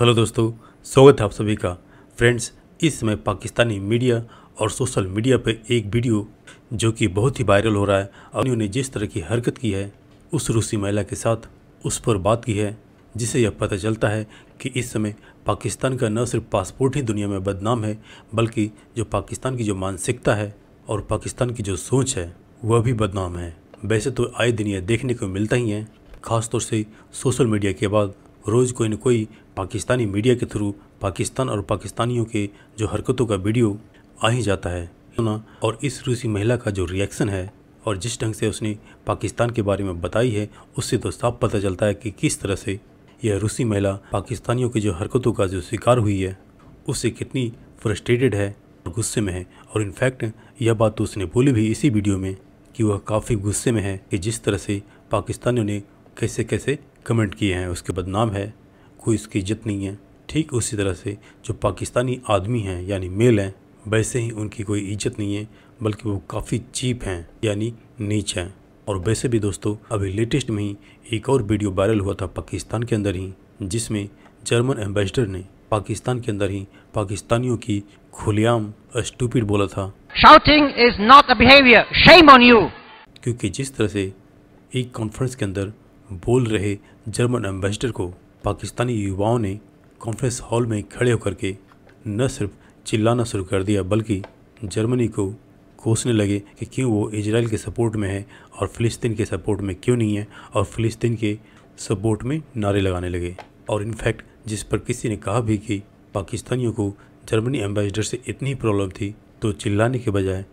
hello दोस्तों स्वागत है आप सभी का फ्रेंड्स इस समय पाकिस्तानी मीडिया और सोशल मीडिया पर एक वीडियो जो कि बहुत ही वायरल हो रहा है और उन्होंने जिस तरह की हरकत की है उस रूसी महिला के साथ उस पर बात की है जिसे यह पता चलता है कि इस समय पाकिस्तान का न सिर्फ पासपोर्ट ही दुनिया में बदनाम है बल्कि जो पाकिस्तान की जो मानसिकता है और पाकिस्तान की जो सोच है वह भी बदनाम है वैसे तो आए दिन यह देखने को मिलता ही है खासतौर से सोशल मीडिया के बाद रोज़ कोई न कोई पाकिस्तानी मीडिया के थ्रू पाकिस्तान और पाकिस्तानियों के जो हरकतों का वीडियो आ ही जाता है और इस रूसी महिला का जो रिएक्शन है और जिस ढंग से उसने पाकिस्तान के बारे में बताई है उससे तो साफ पता चलता है कि किस तरह से यह रूसी महिला पाकिस्तानियों की जो हरकतों का जो शिकार हुई है उससे कितनी फ्रस्ट्रेटेड है और गुस्से में है और इनफैक्ट यह बात तो उसने बोली भी इसी वीडियो में कि वह काफ़ी गुस्से में है कि जिस तरह से पाकिस्तानियों ने कैसे कैसे कमेंट किए हैं उसके बदनाम है कोई उसकी इज्जत नहीं है ठीक उसी तरह से जो पाकिस्तानी आदमी हैं यानी मेल हैं वैसे ही उनकी कोई इज्जत नहीं है बल्कि वो काफ़ी चीप हैं यानी नीच हैं और वैसे भी दोस्तों अभी लेटेस्ट में ही एक और वीडियो वायरल हुआ था पाकिस्तान के अंदर ही जिसमें जर्मन एम्बेसडर ने पाकिस्तान के अंदर ही पाकिस्तानियों की खुलेआम स्टूपिड बोला था क्योंकि जिस तरह से एक कॉन्फ्रेंस के अंदर बोल रहे जर्मन एम्बेसडर को पाकिस्तानी युवाओं ने कॉन्फ्रेंस हॉल में खड़े होकर के न सिर्फ चिल्लाना शुरू कर दिया बल्कि जर्मनी को कोसने लगे कि क्यों वो इसराइल के सपोर्ट में है और फ़िलिस्तीन के सपोर्ट में क्यों नहीं है और फ़िलिस्तीन के सपोर्ट में नारे लगाने लगे और इनफैक्ट जिस पर किसी ने कहा भी कि पाकिस्तानियों को जर्मनी एम्बेसडर से इतनी प्रॉब्लम थी तो चिल्लाने के बजाय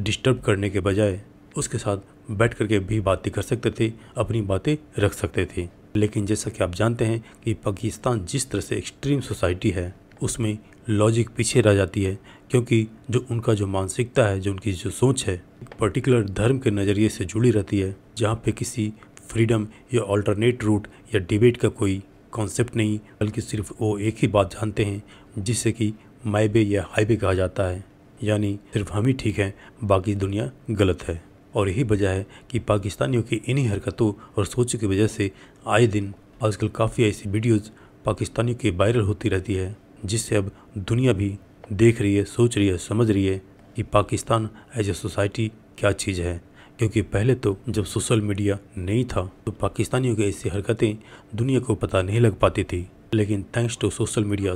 डिस्टर्ब करने के बजाय उसके साथ बैठ करके भी बातें कर सकते थे अपनी बातें रख सकते थे लेकिन जैसा कि आप जानते हैं कि पाकिस्तान जिस तरह से एक्सट्रीम सोसाइटी है उसमें लॉजिक पीछे रह जाती है क्योंकि जो उनका जो मानसिकता है जो उनकी जो सोच है पर्टिकुलर धर्म के नज़रिए से जुड़ी रहती है जहाँ पे किसी फ्रीडम या ऑल्टरनेट रूट या डिबेट का कोई कॉन्सेप्ट नहीं बल्कि सिर्फ वो एक ही बात जानते हैं जिससे कि माइबे या हाईवे कहा जाता है यानी सिर्फ हम ही ठीक हैं बाकी दुनिया गलत है और यही वजह है कि पाकिस्तानियों की इन्हीं हरकतों और सोच की वजह से आए दिन आजकल काफ़ी ऐसी वीडियोज़ पाकिस्तानियों की वायरल होती रहती है जिससे अब दुनिया भी देख रही है सोच रही है समझ रही है कि पाकिस्तान एज ए सोसाइटी क्या चीज़ है क्योंकि पहले तो जब सोशल मीडिया नहीं था तो पाकिस्तानियों की ऐसी हरकतें दुनिया को पता नहीं लग पाती थी लेकिन thanks to social media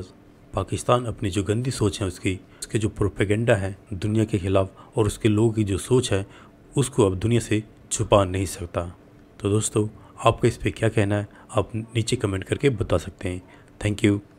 Pakistan अपनी जो गंदी सोच है उसकी उसके जो प्रोपेगेंडा है दुनिया के खिलाफ और उसके लोगों की जो सोच है उसको अब दुनिया से छुपा नहीं सकता तो दोस्तों आपका इस पर क्या कहना है आप नीचे कमेंट करके बता सकते हैं थैंक यू